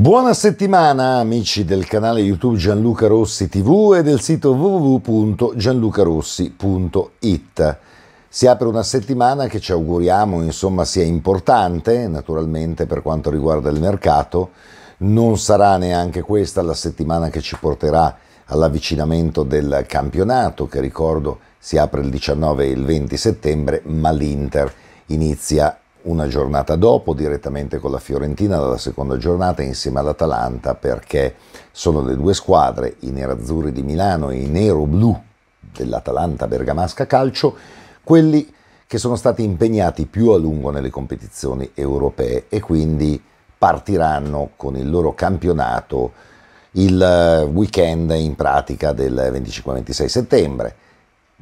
Buona settimana amici del canale YouTube Gianluca Rossi TV e del sito www.gianlucarossi.it. Si apre una settimana che ci auguriamo insomma, sia importante, naturalmente per quanto riguarda il mercato, non sarà neanche questa la settimana che ci porterà all'avvicinamento del campionato che ricordo si apre il 19 e il 20 settembre, ma l'Inter inizia una giornata dopo direttamente con la Fiorentina dalla seconda giornata insieme all'Atalanta perché sono le due squadre, i nerazzurri di Milano e i nero-blu dell'Atalanta Bergamasca Calcio, quelli che sono stati impegnati più a lungo nelle competizioni europee e quindi partiranno con il loro campionato il eh, weekend in pratica del 25-26 settembre.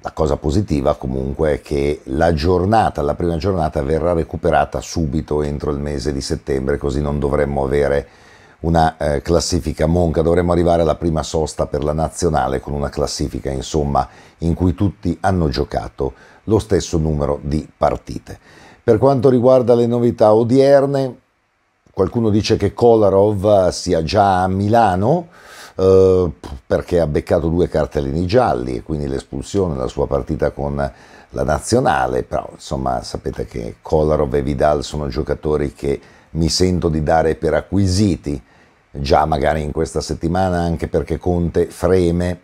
La cosa positiva comunque è che la giornata, la prima giornata verrà recuperata subito entro il mese di settembre, così non dovremmo avere una eh, classifica monca, dovremmo arrivare alla prima sosta per la nazionale con una classifica insomma in cui tutti hanno giocato lo stesso numero di partite. Per quanto riguarda le novità odierne, qualcuno dice che Kolarov sia già a Milano, eh, perché ha beccato due cartellini gialli e quindi l'espulsione la sua partita con la nazionale, però insomma sapete che Kolarov e Vidal sono giocatori che mi sento di dare per acquisiti, già magari in questa settimana anche perché Conte freme.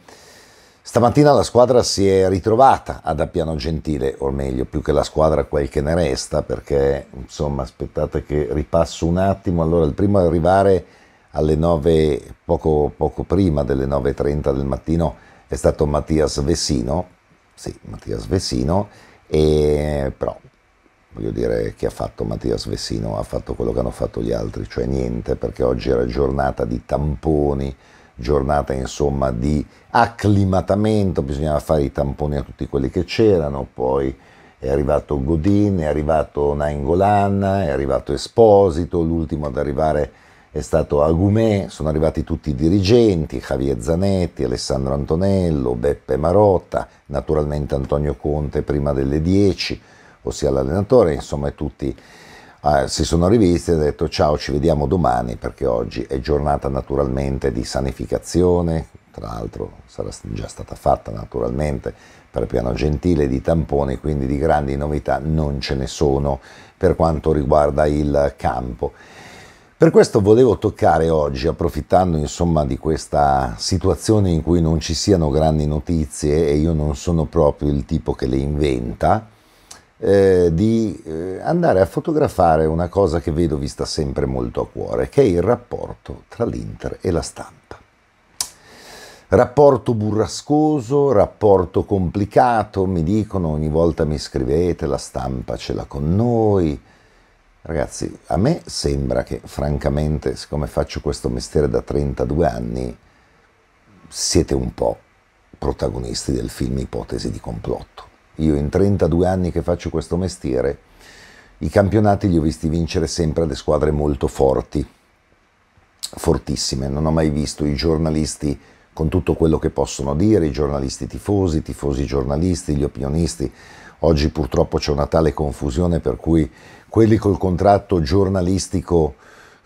Stamattina la squadra si è ritrovata ad Appiano Gentile, o meglio, più che la squadra quel che ne resta, perché insomma aspettate che ripasso un attimo, allora il primo ad arrivare alle 9, poco, poco prima delle 9.30 del mattino, è stato Mattias Vessino, sì, Mattias Vessino, e, però voglio dire che ha fatto Mattias Vessino, ha fatto quello che hanno fatto gli altri, cioè niente, perché oggi era giornata di tamponi, giornata insomma di acclimatamento, bisognava fare i tamponi a tutti quelli che c'erano, poi è arrivato Godin, è arrivato Nainggolan, è arrivato Esposito, l'ultimo ad arrivare è stato Agumè, sono arrivati tutti i dirigenti, Javier Zanetti, Alessandro Antonello, Beppe Marotta, naturalmente Antonio Conte prima delle 10, ossia l'allenatore, insomma tutti eh, si sono rivisti e hanno detto ciao ci vediamo domani perché oggi è giornata naturalmente di sanificazione, tra l'altro sarà già stata fatta naturalmente per piano gentile di tamponi, quindi di grandi novità non ce ne sono per quanto riguarda il campo. Per questo volevo toccare oggi, approfittando insomma di questa situazione in cui non ci siano grandi notizie e io non sono proprio il tipo che le inventa, eh, di eh, andare a fotografare una cosa che vedo vi sta sempre molto a cuore, che è il rapporto tra l'Inter e la stampa. Rapporto burrascoso, rapporto complicato, mi dicono ogni volta mi scrivete, la stampa ce l'ha con noi, Ragazzi, a me sembra che francamente, siccome faccio questo mestiere da 32 anni, siete un po' protagonisti del film Ipotesi di complotto. Io in 32 anni che faccio questo mestiere, i campionati li ho visti vincere sempre alle squadre molto forti, fortissime. Non ho mai visto i giornalisti con tutto quello che possono dire i giornalisti tifosi, i tifosi giornalisti, gli opinionisti. Oggi purtroppo c'è una tale confusione per cui quelli col contratto giornalistico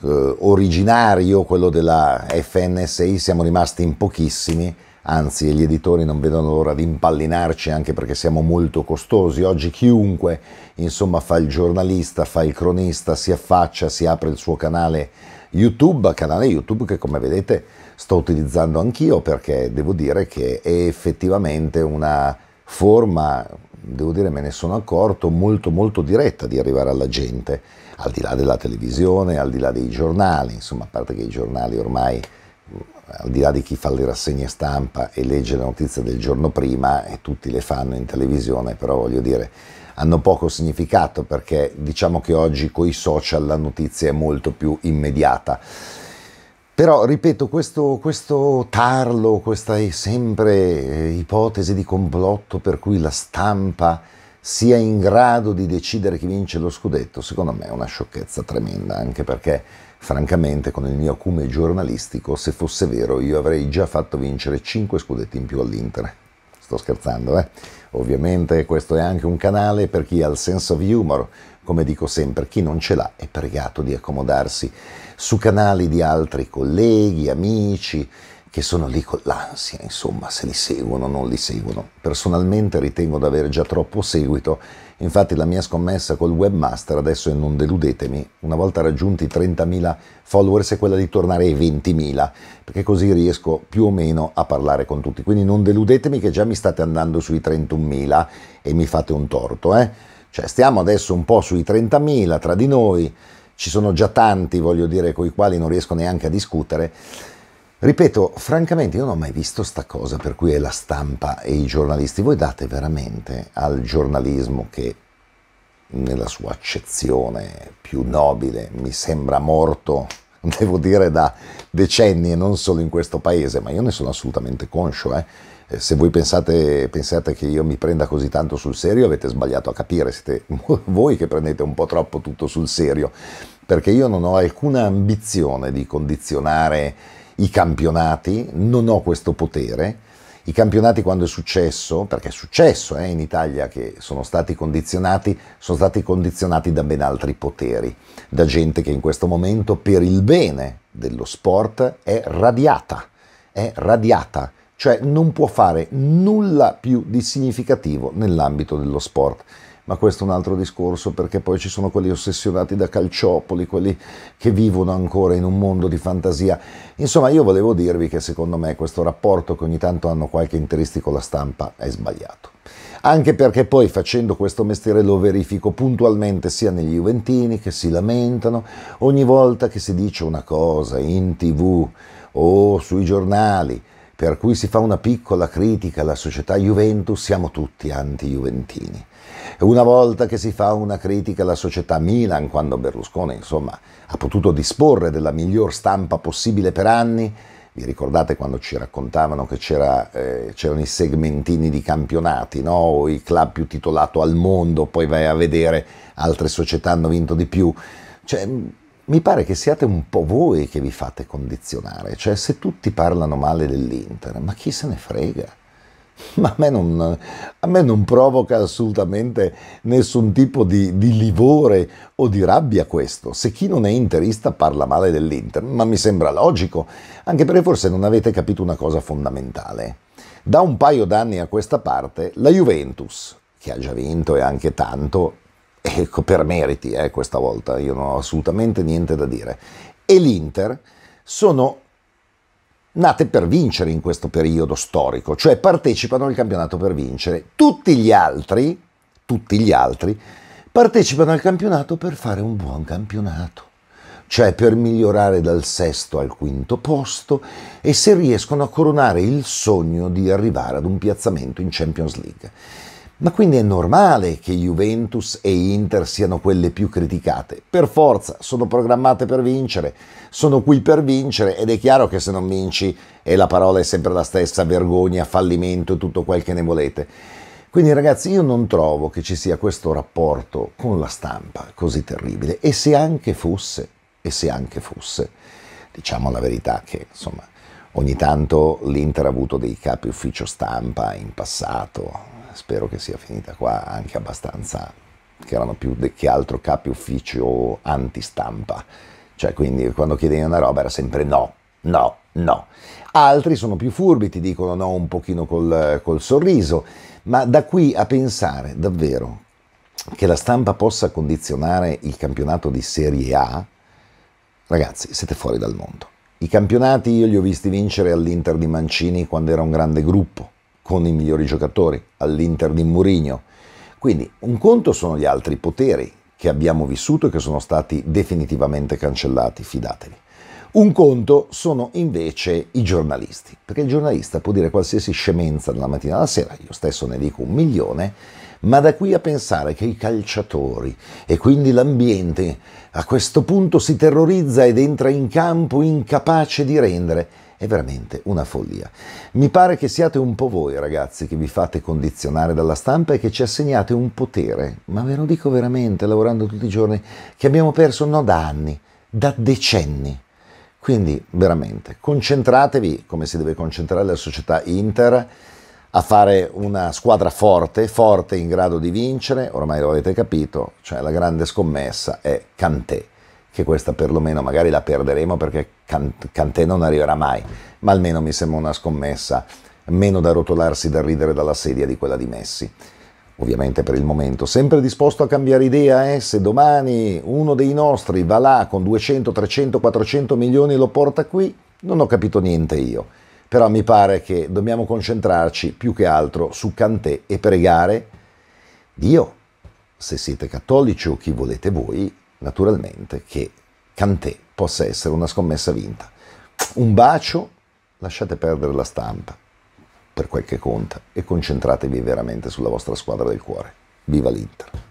eh, originario, quello della FNSI, siamo rimasti in pochissimi, anzi gli editori non vedono l'ora di impallinarci anche perché siamo molto costosi. Oggi chiunque insomma, fa il giornalista, fa il cronista, si affaccia, si apre il suo canale YouTube, canale YouTube che come vedete sto utilizzando anch'io perché devo dire che è effettivamente una forma, devo dire me ne sono accorto, molto molto diretta di arrivare alla gente, al di là della televisione, al di là dei giornali, insomma a parte che i giornali ormai al di là di chi fa le rassegne stampa e legge le notizie del giorno prima e tutti le fanno in televisione, però voglio dire, hanno poco significato perché diciamo che oggi con i social la notizia è molto più immediata. Però, ripeto, questo, questo tarlo, questa è sempre eh, ipotesi di complotto per cui la stampa sia in grado di decidere chi vince lo scudetto, secondo me è una sciocchezza tremenda, anche perché francamente con il mio acume giornalistico, se fosse vero, io avrei già fatto vincere 5 scudetti in più all'Inter. Sto scherzando, eh? Ovviamente questo è anche un canale per chi ha il sense of humor, come dico sempre, chi non ce l'ha è pregato di accomodarsi su canali di altri colleghi, amici che sono lì con l'ansia, insomma, se li seguono o non li seguono. Personalmente ritengo di avere già troppo seguito, infatti la mia scommessa col webmaster adesso e non deludetemi, una volta raggiunti 30.000 followers è quella di tornare ai 20.000, perché così riesco più o meno a parlare con tutti. Quindi non deludetemi che già mi state andando sui 31.000 e mi fate un torto, eh? Cioè stiamo adesso un po' sui 30.000 tra di noi, ci sono già tanti, voglio dire, con i quali non riesco neanche a discutere Ripeto, francamente io non ho mai visto sta cosa per cui è la stampa e i giornalisti. Voi date veramente al giornalismo che nella sua accezione più nobile mi sembra morto, devo dire da decenni e non solo in questo paese, ma io ne sono assolutamente conscio. Eh. eh. Se voi pensate, pensate che io mi prenda così tanto sul serio avete sbagliato a capire, siete voi che prendete un po' troppo tutto sul serio, perché io non ho alcuna ambizione di condizionare i campionati, non ho questo potere. I campionati quando è successo, perché è successo eh, in Italia che sono stati condizionati, sono stati condizionati da ben altri poteri, da gente che in questo momento per il bene dello sport è radiata, è radiata, cioè non può fare nulla più di significativo nell'ambito dello sport ma questo è un altro discorso perché poi ci sono quelli ossessionati da calciopoli, quelli che vivono ancora in un mondo di fantasia. Insomma, io volevo dirvi che secondo me questo rapporto che ogni tanto hanno qualche interisti con la stampa è sbagliato. Anche perché poi facendo questo mestiere lo verifico puntualmente sia negli Juventini che si lamentano, ogni volta che si dice una cosa in tv o sui giornali, per cui si fa una piccola critica alla società Juventus, siamo tutti anti-juventini. Una volta che si fa una critica alla società Milan, quando Berlusconi insomma, ha potuto disporre della miglior stampa possibile per anni, vi ricordate quando ci raccontavano che c'era, eh, c'erano i segmentini di campionati, no? o i club più titolato al mondo, poi vai a vedere altre società hanno vinto di più. Cioè, mi pare che siate un po' voi che vi fate condizionare, cioè se tutti parlano male dell'Inter, ma chi se ne frega? Ma a me non, a me non provoca assolutamente nessun tipo di, di, livore o di rabbia questo. Se chi non è interista parla male dell'Inter, ma mi sembra logico, anche perché forse non avete capito una cosa fondamentale. Da un paio d'anni a questa parte la Juventus, che ha già vinto e anche tanto, ecco, per meriti eh, questa volta, io non ho assolutamente niente da dire, e l'Inter sono nate per vincere in questo periodo storico, cioè partecipano al campionato per vincere. Tutti gli altri, tutti gli altri, partecipano al campionato per fare un buon campionato, cioè per migliorare dal sesto al quinto posto e se riescono a coronare il sogno di arrivare ad un piazzamento in Champions League. Ma quindi è normale che Juventus e Inter siano quelle più criticate. Per forza, sono programmate per vincere, sono qui per vincere ed è chiaro che se non vinci, e la parola è sempre la stessa, vergogna, fallimento, e tutto quel che ne volete. Quindi ragazzi io non trovo che ci sia questo rapporto con la stampa così terribile e se anche fosse, e se anche fosse, diciamo la verità che insomma ogni tanto l'Inter ha avuto dei capi ufficio stampa in passato, spero che sia finita qua anche abbastanza, che erano più che altro capi ufficio antistampa, cioè quindi quando chiedevi una roba era sempre no, no, no. Altri sono più furbi, ti dicono no un pochino col, col sorriso, ma da qui a pensare davvero che la stampa possa condizionare il campionato di Serie A, ragazzi, siete fuori dal mondo. I campionati io li ho visti vincere all'Inter di Mancini quando era un grande gruppo con i migliori giocatori, all'Inter di Mourinho. Quindi un conto sono gli altri poteri che abbiamo vissuto e che sono stati definitivamente cancellati, fidatevi. Un conto sono invece i giornalisti, perché il giornalista può dire qualsiasi scemenza dalla mattina alla sera, io stesso ne dico un milione, ma da qui a pensare che i calciatori e quindi l'ambiente a questo punto si terrorizza ed entra in campo incapace di rendere, è veramente una follia. Mi pare che siate un po' voi ragazzi che vi fate condizionare dalla stampa e che ci assegnate un potere, ma ve lo dico veramente lavorando tutti i giorni, che abbiamo perso non da anni, da decenni. Quindi veramente concentratevi, come si deve concentrare la società Inter, a fare una squadra forte, forte in grado di vincere, ormai lo avete capito, cioè la grande scommessa è Cantè che questa perlomeno magari la perderemo perché Cantè non arriverà mai, ma almeno mi sembra una scommessa meno da rotolarsi da ridere dalla sedia di quella di Messi. Ovviamente per il momento, sempre disposto a cambiare idea, eh? se domani uno dei nostri va là con 200, 300, 400 milioni e lo porta qui, non ho capito niente io. Però mi pare che dobbiamo concentrarci più che altro su Cantè e pregare Dio, se siete cattolici o chi volete voi, naturalmente che Cantè possa essere una scommessa vinta. Un bacio, lasciate perdere la stampa per quel che conta e concentratevi veramente sulla vostra squadra del cuore. Viva l'Inter!